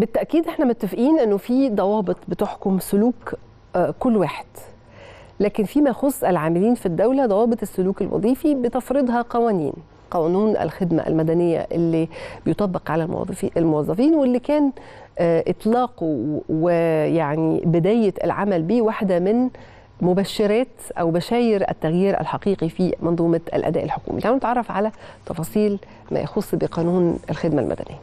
بالتاكيد احنا متفقين انه في ضوابط بتحكم سلوك آه، كل واحد لكن فيما يخص العاملين في الدوله ضوابط السلوك الوظيفي بتفرضها قوانين قانون الخدمة المدنية اللي بيطبق على الموظفين واللي كان آه، إطلاقه ويعني بداية العمل به واحدة من مبشرات أو بشاير التغيير الحقيقي في منظومة الأداء الحكومي. تعالوا نتعرف على تفاصيل ما يخص بقانون الخدمة المدنية.